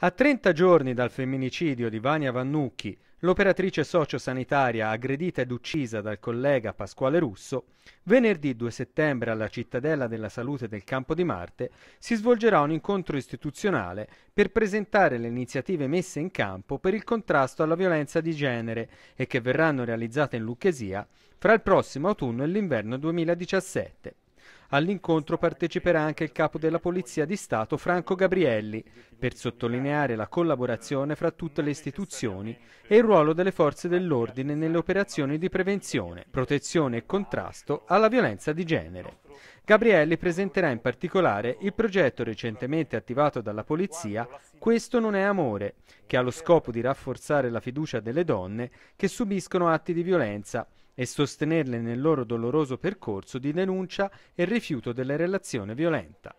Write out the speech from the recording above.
A 30 giorni dal femminicidio di Vania Vannucchi, l'operatrice sociosanitaria aggredita ed uccisa dal collega Pasquale Russo, venerdì 2 settembre alla Cittadella della Salute del Campo di Marte si svolgerà un incontro istituzionale per presentare le iniziative messe in campo per il contrasto alla violenza di genere e che verranno realizzate in Lucchesia fra il prossimo autunno e l'inverno 2017. All'incontro parteciperà anche il capo della Polizia di Stato Franco Gabrielli per sottolineare la collaborazione fra tutte le istituzioni e il ruolo delle forze dell'ordine nelle operazioni di prevenzione, protezione e contrasto alla violenza di genere. Gabrielli presenterà in particolare il progetto recentemente attivato dalla Polizia Questo non è amore, che ha lo scopo di rafforzare la fiducia delle donne che subiscono atti di violenza e sostenerle nel loro doloroso percorso di denuncia e rifiuto della relazione violenta.